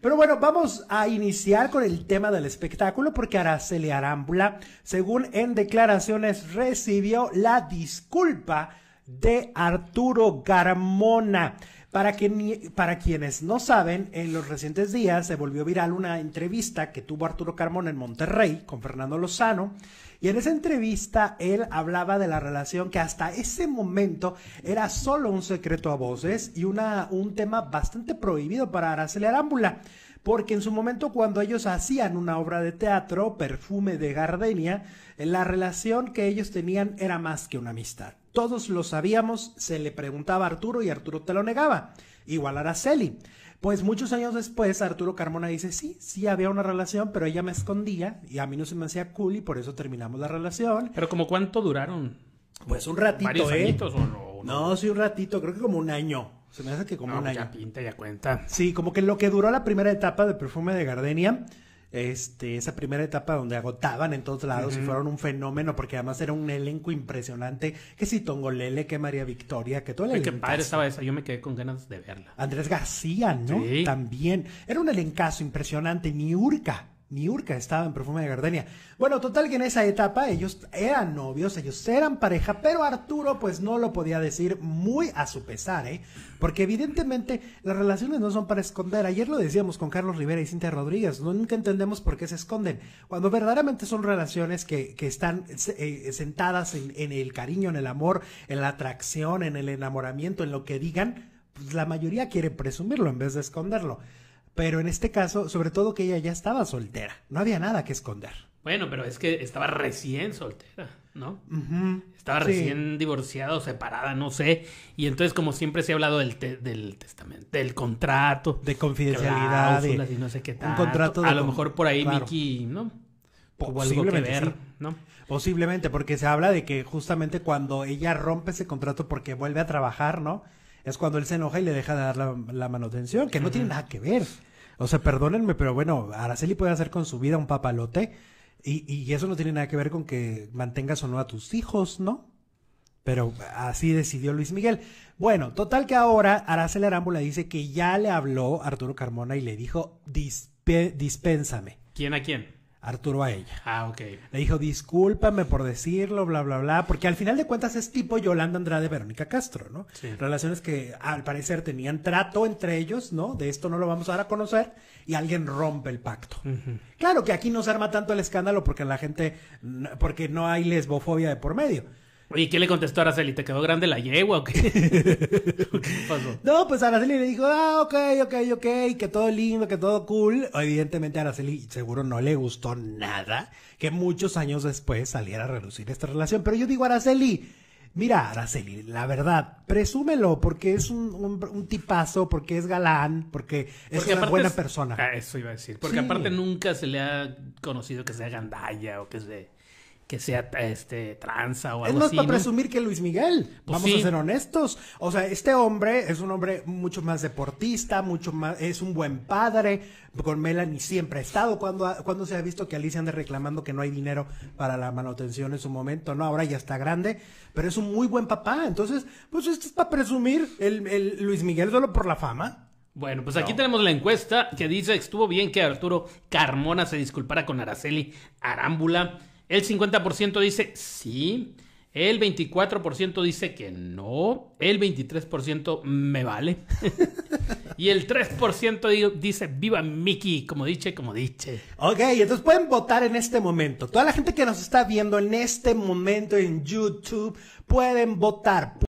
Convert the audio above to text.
Pero bueno, vamos a iniciar con el tema del espectáculo porque Araceli Arámbula, según en declaraciones, recibió la disculpa de Arturo Garmona. Para, para quienes no saben, en los recientes días se volvió viral una entrevista que tuvo Arturo Carmona en Monterrey con Fernando Lozano. Y en esa entrevista él hablaba de la relación que hasta ese momento era solo un secreto a voces y una, un tema bastante prohibido para Araceli Arámbula porque en su momento cuando ellos hacían una obra de teatro, Perfume de Gardenia, eh, la relación que ellos tenían era más que una amistad. Todos lo sabíamos, se le preguntaba a Arturo y Arturo te lo negaba, igual a Araceli. Pues muchos años después, Arturo Carmona dice, sí, sí había una relación, pero ella me escondía y a mí no se me hacía cool y por eso terminamos la relación. Pero como cuánto duraron? Pues un ratito, ¿Varios ¿eh? no, sí, un ratito, creo que como un año. Se me hace que como una pues Ya pinta, ya cuenta. Sí, como que lo que duró la primera etapa de perfume de Gardenia. Este, esa primera etapa donde agotaban en todos lados y fueron un fenómeno, porque además era un elenco impresionante, que si Tongolele, que María Victoria, que todo el elenco. que padre estaba esa, yo me quedé con ganas de verla. Andrés García, ¿no? También. Era un elencazo impresionante, Urca Urca estaba en Perfume de Gardenia. Bueno, total que en esa etapa ellos eran novios, ellos eran pareja, pero Arturo pues no lo podía decir muy a su pesar, ¿eh? Porque evidentemente las relaciones no son para esconder. Ayer lo decíamos con Carlos Rivera y Cintia Rodríguez, no, nunca entendemos por qué se esconden. Cuando verdaderamente son relaciones que, que están eh, sentadas en, en el cariño, en el amor, en la atracción, en el enamoramiento, en lo que digan, pues la mayoría quiere presumirlo en vez de esconderlo. Pero en este caso, sobre todo que ella ya estaba soltera, no había nada que esconder. Bueno, pero es que estaba recién soltera, ¿no? Estaba recién divorciada o separada, no sé. Y entonces, como siempre se ha hablado del, testamento, del contrato. De confidencialidad. De, y no sé qué tal. Un contrato A lo mejor por ahí claro. Mickey, ¿no? Tuvo algo que ver, ¿no? Posiblemente, porque se habla de que justamente cuando ella rompe ese contrato porque vuelve a trabajar, ¿no? Es cuando él se enoja y le deja de dar la, manutención, que no tiene nada que ver. O sea, perdónenme, pero bueno, Araceli puede hacer con su vida un papalote y, y eso no tiene nada que ver con que mantengas o no a tus hijos, ¿no? Pero así decidió Luis Miguel. Bueno, total que ahora Araceli Arámbula dice que ya le habló Arturo Carmona y le dijo, dispénsame. ¿Quién a quién? Arturo a ella. Ah, ok. Le dijo, discúlpame por decirlo, bla, bla, bla, porque al final de cuentas es tipo Yolanda Andrade, Verónica Castro, ¿no? Sí. Relaciones que al parecer tenían trato entre ellos, ¿no? De esto no lo vamos a dar a conocer y alguien rompe el pacto. Claro que aquí no se arma tanto el escándalo porque la gente, porque no hay lesbofobia de por medio, Oye, ¿qué le contestó a Araceli? ¿Te quedó grande la yegua o qué? ¿Qué pasó? No, pues Araceli le dijo, ah, ok, ok, ok, que todo lindo, que todo cool. Evidentemente a Araceli seguro no le gustó nada que muchos años después saliera a relucir esta relación. Pero yo digo, Araceli, mira, Araceli, la verdad, presúmelo porque es un, un, tipazo, porque es galán, porque es una buena persona. Ah, eso iba a decir. Porque aparte nunca se le ha conocido que sea gandalla o que sea que sea este tranza o algo así. Es más para presumir que Luis Miguel. Pues vamos a ser honestos. O sea, este hombre es un hombre mucho más deportista, mucho más es un buen padre. Con Melanie siempre ha estado cuando cuando se ha visto que Alicia anda reclamando que no hay dinero para la manutención en su momento, no, ahora ya está grande, pero es un muy buen papá. Entonces, pues esto es para presumir el, Luis Miguel solo por la fama. Bueno, pues aquí tenemos la encuesta que dice, estuvo bien que Arturo Carmona se disculpara con Araceli Arámbula. El 50% dice sí, el 24% dice que no, el 23% me vale y el 3% dice viva Mickey, como dice, como dice. Ok, entonces pueden votar en este momento. Toda la gente que nos está viendo en este momento en YouTube pueden votar.